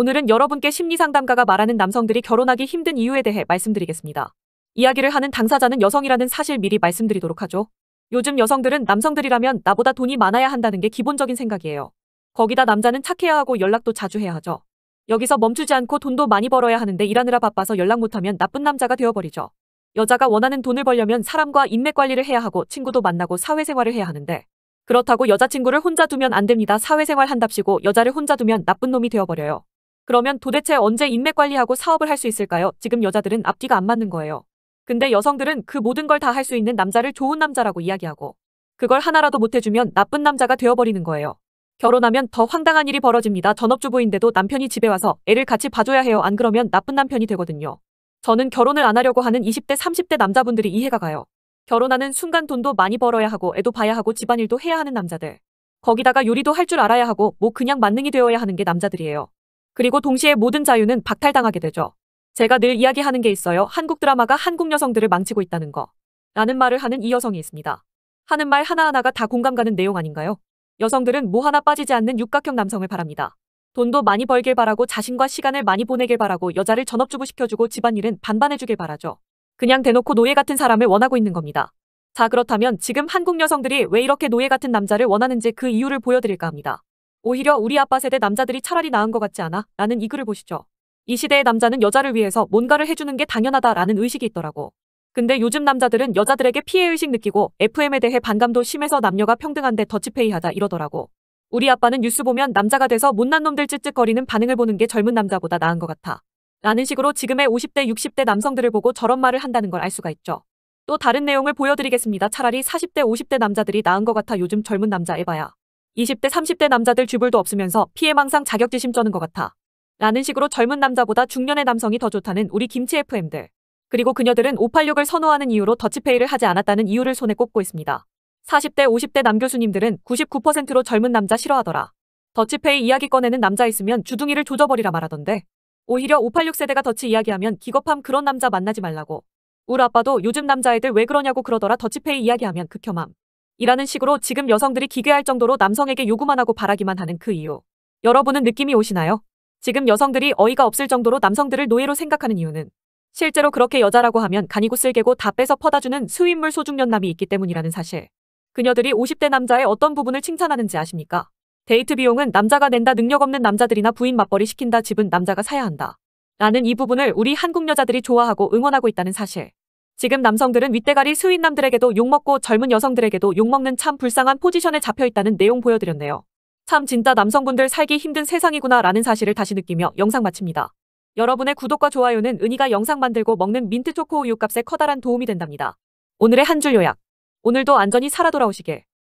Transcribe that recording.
오늘은 여러분께 심리상담가가 말하는 남성들이 결혼하기 힘든 이유에 대해 말씀드리겠습니다. 이야기를 하는 당사자는 여성이라는 사실 미리 말씀드리도록 하죠. 요즘 여성들은 남성들이라면 나보다 돈이 많아야 한다는 게 기본적인 생각이에요. 거기다 남자는 착해야 하고 연락도 자주 해야 하죠. 여기서 멈추지 않고 돈도 많이 벌어야 하는데 일하느라 바빠서 연락 못하면 나쁜 남자가 되어버리죠. 여자가 원하는 돈을 벌려면 사람과 인맥 관리를 해야 하고 친구도 만나고 사회생활을 해야 하는데 그렇다고 여자친구를 혼자 두면 안 됩니다. 사회생활 한답시고 여자를 혼자 두면 나쁜 놈이 되어버려요. 그러면 도대체 언제 인맥 관리하고 사업을 할 수 있을까요? 지금 여자들은 앞뒤가 안 맞는 거예요. 근데 여성들은 그 모든 걸 다 할 수 있는 남자를 좋은 남자라고 이야기하고 그걸 하나라도 못해주면 나쁜 남자가 되어버리는 거예요. 결혼하면 더 황당한 일이 벌어집니다. 전업주부인데도 남편이 집에 와서 애를 같이 봐줘야 해요. 안 그러면 나쁜 남편이 되거든요. 저는 결혼을 안 하려고 하는 20대, 30대 남자분들이 이해가 가요. 결혼하는 순간 돈도 많이 벌어야 하고 애도 봐야 하고 집안일도 해야 하는 남자들. 거기다가 요리도 할 줄 알아야 하고 뭐 그냥 만능이 되어야 하는 게 남자들이에요. 그리고 동시에 모든 자유는 박탈당하게 되죠. 제가 늘 이야기하는 게 있어요. 한국 드라마가 한국 여성들을 망치고 있다는 거. 라는 말을 하는 이 여성이 있습니다. 하는 말 하나하나가 다 공감 가는 내용 아닌가요? 여성들은 뭐 하나 빠지지 않는 육각형 남성을 바랍니다. 돈도 많이 벌길 바라고 자신과 시간을 많이 보내길 바라고 여자를 전업주부 시켜주고 집안일은 반반해주길 바라죠. 그냥 대놓고 노예 같은 사람을 원하고 있는 겁니다. 자 그렇다면 지금 한국 여성들이 왜 이렇게 노예 같은 남자를 원하는지 그 이유를 보여드릴까 합니다. 오히려 우리 아빠 세대 남자들이 차라리 나은 것 같지 않아? 라는 이 글을 보시죠. 이 시대의 남자는 여자를 위해서 뭔가를 해주는 게 당연하다라는 의식이 있더라고. 근데 요즘 남자들은 여자들에게 피해의식 느끼고 FM에 대해 반감도 심해서 남녀가 평등한데 더치페이 하다 이러더라고. 우리 아빠는 뉴스 보면 남자가 돼서 못난 놈들 찌찌거리는 반응을 보는 게 젊은 남자보다 나은 것 같아. 라는 식으로 지금의 50대, 60대 남성들을 보고 저런 말을 한다는 걸 알 수가 있죠. 또 다른 내용을 보여드리겠습니다. 차라리 40대, 50대 남자들이 나은 것 같아 요즘 젊은 남자 에바야. 20대 30대 남자들 주불도 없으면서 피해망상 자격지심 쩌는 것 같아. 라는 식으로 젊은 남자보다 중년의 남성이 더 좋다는 우리 김치 FM들. 그리고 그녀들은 586을 선호하는 이유로 더치페이를 하지 않았다는 이유를 손에 꼽고 있습니다. 40대 50대 남 교수님들은 99%로 젊은 남자 싫어하더라. 더치페이 이야기 꺼내는 남자 있으면 주둥이를 조져버리라 말하던데. 오히려 586 세대가 더치 이야기하면 기겁함 그런 남자 만나지 말라고. 우리 아빠도 요즘 남자애들 왜 그러냐고 그러더라 더치페이 이야기하면 극혐함. 이라는 식으로 지금 여성들이 기괴할 정도로 남성에게 요구만 하고 바라기만 하는 그 이유. 여러분은 느낌이 오시나요? 지금 여성들이 어이가 없을 정도로 남성들을 노예로 생각하는 이유는 실제로 그렇게 여자라고 하면 간이고 쓸개고 다 빼서 퍼다주는 수인물 소중년남이 있기 때문이라는 사실. 그녀들이 50대 남자의 어떤 부분을 칭찬하는지 아십니까? 데이트 비용은 남자가 낸다 능력 없는 남자들이나 부인 맞벌이 시킨다 집은 남자가 사야 한다. 라는 이 부분을 우리 한국 여자들이 좋아하고 응원하고 있다는 사실. 지금 남성들은 윗대가리 수인 남들에게도 욕먹고 젊은 여성들에게도 욕먹는 참 불쌍한 포지션에 잡혀있다는 내용 보여드렸네요. 참 진짜 남성분들 살기 힘든 세상이구나 라는 사실을 다시 느끼며 영상 마칩니다. 여러분의 구독과 좋아요는 은희가 영상 만들고 먹는 민트초코 우유값에 커다란 도움이 된답니다. 오늘의 한 줄 요약. 오늘도 안전히 살아 돌아오시길.